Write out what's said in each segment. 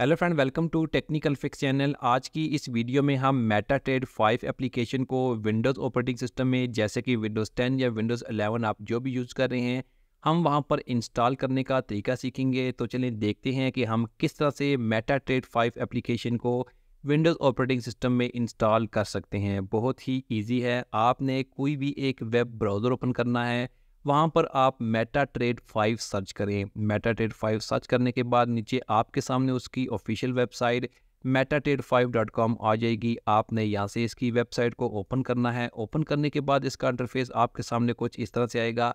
hello friend welcome to technical fix channel आज की इस वीडियो में हम मेटा ट्रेड फाइव एप्लीकेशन को विंडोज़ ऑपरेटिंग सिस्टम में जैसे कि विंडोज़ टेन या विंडोज़ अलेवन आप जो भी यूज़ कर रहे हैं हम वहां पर इंस्टॉल करने का तरीका सीखेंगे तो चलिए देखते हैं कि हम किस तरह से मेटा ट्रेड फाइव एप्लीकेशन को विंडोज़ ऑपरेटिंग सिस्टम में इंस्टॉल कर सकते हैं बहुत ही ईजी है आपने कोई भी एक वेब ब्राउज़र ओपन करना है वहाँ पर आप मेटा ट्रेड फाइव सर्च करें मेटा ट्रेड फाइव सर्च करने के बाद नीचे आपके सामने उसकी official website Meta Trade five dot com आ जाएगी आपने यहाँ से इसकी वेबसाइट को ओपन करना है ओपन करने के बाद इसका इंटरफेस आपके सामने कुछ इस तरह से आएगा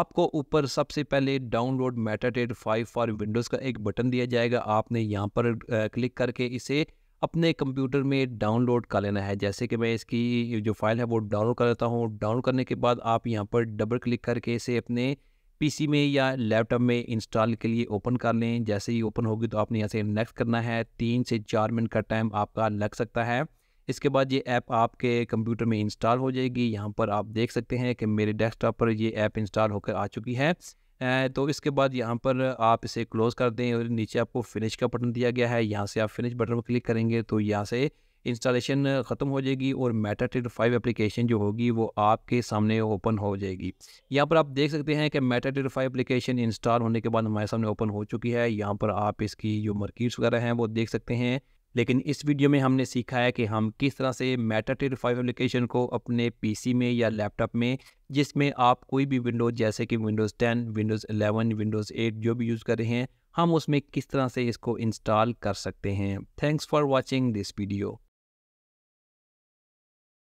आपको ऊपर सबसे पहले download Meta Trade five for Windows का एक बटन दिया जाएगा आपने यहाँ पर क्लिक करके इसे अपने कंप्यूटर में डाउनलोड कर लेना है जैसे कि मैं इसकी जो फाइल है वो डाउनलोड कर लेता हूँ डाउनलोड करने के बाद आप यहाँ पर डबल क्लिक करके इसे अपने पीसी में या लैपटॉप में इंस्टॉल के लिए ओपन कर लें जैसे ही ओपन होगी तो आपने यहाँ से नेक्स्ट करना है तीन से चार मिनट का टाइम आपका लग सकता है इसके बाद ये ऐप आपके कंप्यूटर में इंस्टॉल हो जाएगी यहाँ पर आप देख सकते हैं कि मेरे डेस्कटॉप पर ये ऐप इंस्टॉल होकर आ चुकी है तो इसके बाद यहाँ पर आप इसे क्लोज़ कर दें और नीचे आपको फिनिश का बटन दिया गया है यहाँ से आप फिनिश बटन पर क्लिक करेंगे तो यहाँ से इंस्टॉलेशन ख़त्म हो जाएगी और मेटा टेड फाइव एप्लीकेशन जो होगी वो आपके सामने ओपन हो जाएगी यहाँ पर आप देख सकते हैं कि मेटा टेट फाइव एप्लीकेशन इंस्टॉल होने के बाद हमारे सामने ओपन हो चुकी है यहाँ पर आप इसकी जो मर्कीट्स वगैरह हैं वो देख सकते हैं लेकिन इस वीडियो में हमने सीखा है कि हम किस तरह से मेटा टेर फाइव एप्लीकेशन को अपने पीसी में या लैपटॉप में जिसमें आप कोई भी विंडोज़ जैसे कि विंडोज़ 10, विंडोज़ 11, विंडोज़ 8 जो भी यूज़ कर रहे हैं हम उसमें किस तरह से इसको इंस्टॉल कर सकते हैं thanks for watching this video